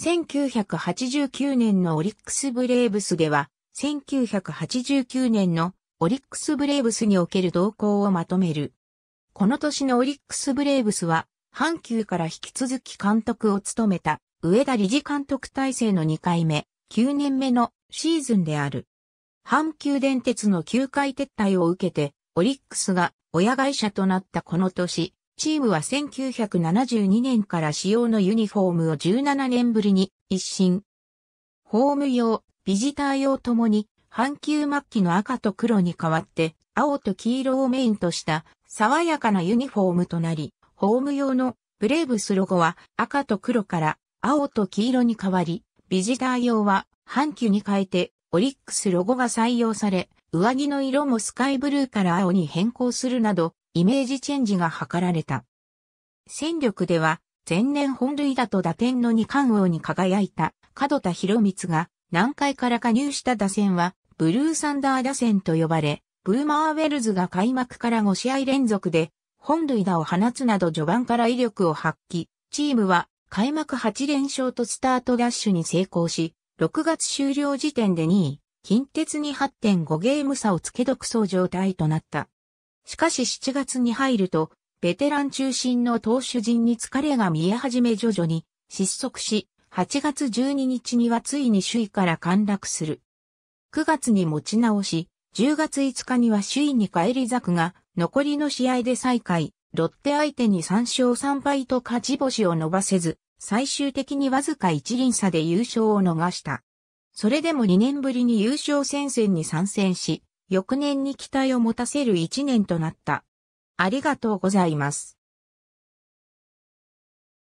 1989年のオリックスブレーブスでは、1989年のオリックスブレーブスにおける動向をまとめる。この年のオリックスブレーブスは、阪急から引き続き監督を務めた上田理事監督体制の2回目、9年目のシーズンである。阪急電鉄の9回撤退を受けて、オリックスが親会社となったこの年、チームは1972年から使用のユニフォームを17年ぶりに一新。ホーム用、ビジター用ともに、阪急末期の赤と黒に変わって、青と黄色をメインとした爽やかなユニフォームとなり、ホーム用のブレーブスロゴは赤と黒から青と黄色に変わり、ビジター用は阪急に変えてオリックスロゴが採用され、上着の色もスカイブルーから青に変更するなど、イメージチェンジが図られた。戦力では、前年本塁打と打点の二冠王に輝いた角田博光が南海から加入した打線はブルーサンダー打線と呼ばれ、ブーマーウェルズが開幕から5試合連続で本塁打を放つなど序盤から威力を発揮、チームは開幕8連勝とスタートダッシュに成功し、6月終了時点で2位、近鉄に8.5ゲーム差をつけ独走状態となった。しかし7月に入ると、ベテラン中心の投手陣に疲れが見え始め徐々に失速し、8月12日にはついに首位から陥落する。9月に持ち直し、10月5日には首位に返り咲くが、残りの試合で再開、ロッテ相手に3勝3敗と勝ち星を伸ばせず、最終的にわずか1輪差で優勝を逃した。それでも2年ぶりに優勝戦線に参戦し、翌年に期待を持たせる一年となった。ありがとうございます。